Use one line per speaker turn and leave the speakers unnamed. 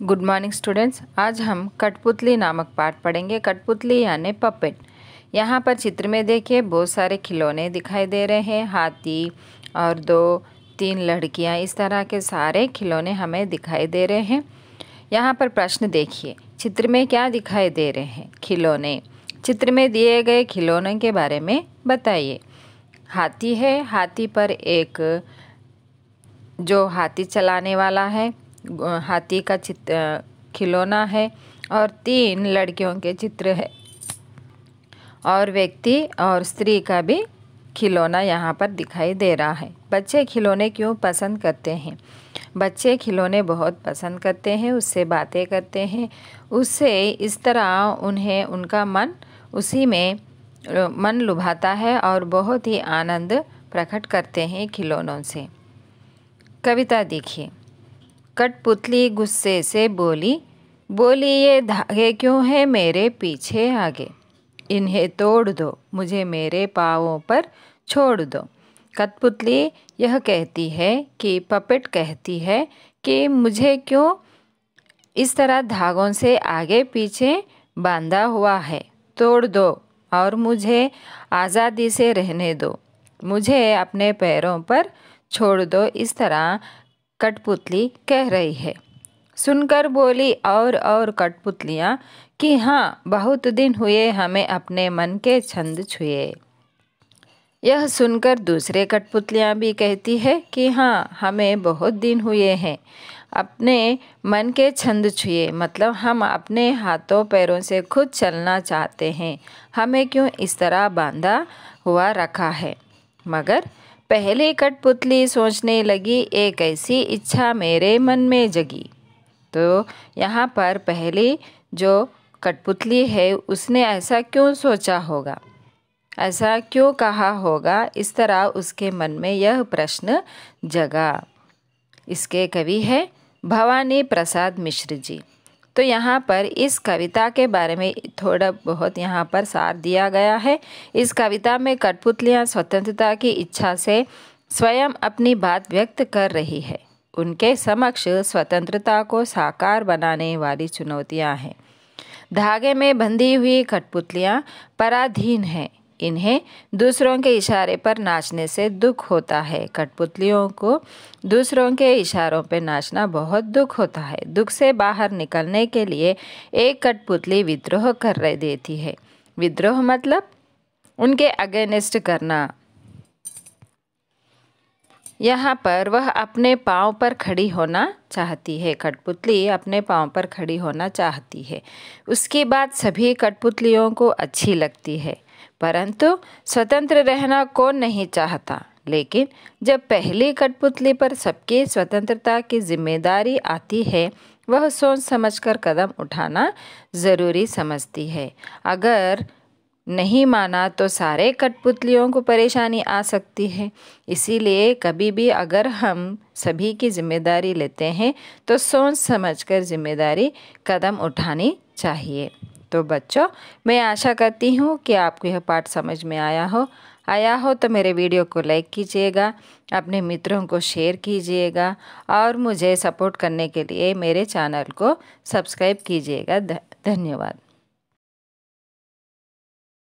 good morning students आज हम कठपुतली नामक पाठ पढ़ेंगे कठपुतली यानी पपेट यहाँ पर चित्र में देखिए बहुत सारे खिलौने दिखाई दे रहे हैं हाथी और दो तीन लड़कियाँ इस तरह के सारे खिलौने हमें दिखाई दे रहे हैं यहाँ पर प्रश्न देखिए चित्र में क्या दिखाई दे रहे हैं खिलौने चित्र में दिए गए खिलौने के बारे में बताइए हाथी है हाथी पर एक जो हाथी चलाने वाला है हाथी का चित्र खिलौना है और तीन लड़कियों के चित्र है और व्यक्ति और स्त्री का भी खिलौना यहाँ पर दिखाई दे रहा है बच्चे खिलौने क्यों पसंद करते हैं बच्चे खिलौने बहुत पसंद करते हैं उससे बातें करते हैं उससे इस तरह उन्हें उनका मन उसी में मन लुभाता है और बहुत ही आनंद प्रकट करते हैं खिलौनों से कविता देखिए कठपुतली गुस्से से बोली बोली ये धागे क्यों है मेरे पीछे आगे इन्हें तोड़ दो मुझे मेरे पाँवों पर छोड़ दो कठपुतली यह कहती है कि पपेट कहती है कि मुझे क्यों इस तरह धागों से आगे पीछे बांधा हुआ है तोड़ दो और मुझे आज़ादी से रहने दो मुझे अपने पैरों पर छोड़ दो इस तरह कठपुतली कह रही है सुनकर बोली और और कठपुतलियाँ कि हाँ बहुत दिन हुए हमें अपने मन के छंद छुए यह सुनकर दूसरे कठपुतलियाँ भी कहती है कि हाँ हमें बहुत दिन हुए हैं अपने मन के छंद छुए मतलब हम अपने हाथों पैरों से खुद चलना चाहते हैं हमें क्यों इस तरह बांधा हुआ रखा है मगर पहली कठपुतली सोचने लगी एक ऐसी इच्छा मेरे मन में जगी तो यहाँ पर पहली जो कठपुतली है उसने ऐसा क्यों सोचा होगा ऐसा क्यों कहा होगा इस तरह उसके मन में यह प्रश्न जगा इसके कवि है भवानी प्रसाद मिश्र जी तो यहाँ पर इस कविता के बारे में थोड़ा बहुत यहाँ पर सार दिया गया है इस कविता में कठपुतलियाँ स्वतंत्रता की इच्छा से स्वयं अपनी बात व्यक्त कर रही है उनके समक्ष स्वतंत्रता को साकार बनाने वाली चुनौतियाँ हैं धागे में बंधी हुई कठपुतलियाँ पराधीन हैं इन्हें दूसरों के इशारे पर नाचने से दुख होता है कठपुतलियों को दूसरों के इशारों पर नाचना बहुत दुख होता है दुख से बाहर निकलने के लिए एक कठपुतली विद्रोह कर देती है विद्रोह मतलब उनके अगेनिस्ट करना यहाँ पर वह अपने पाँव पर खड़ी होना चाहती है कठपुतली अपने पाँव पर खड़ी होना चाहती है उसकी बात सभी कठपुतलियों को अच्छी लगती है परंतु स्वतंत्र रहना कौन नहीं चाहता लेकिन जब पहली कठपुतली पर सबकी स्वतंत्रता की जिम्मेदारी आती है वह सोच समझकर कदम उठाना ज़रूरी समझती है अगर नहीं माना तो सारे कठपुतलियों को परेशानी आ सकती है इसीलिए कभी भी अगर हम सभी की जिम्मेदारी लेते हैं तो सोच समझकर जिम्मेदारी कदम उठानी चाहिए तो बच्चों मैं आशा करती हूँ कि आपको यह पाठ समझ में आया हो आया हो तो मेरे वीडियो को लाइक कीजिएगा अपने मित्रों को शेयर कीजिएगा और मुझे सपोर्ट करने के लिए मेरे चैनल को सब्सक्राइब कीजिएगा धन्यवाद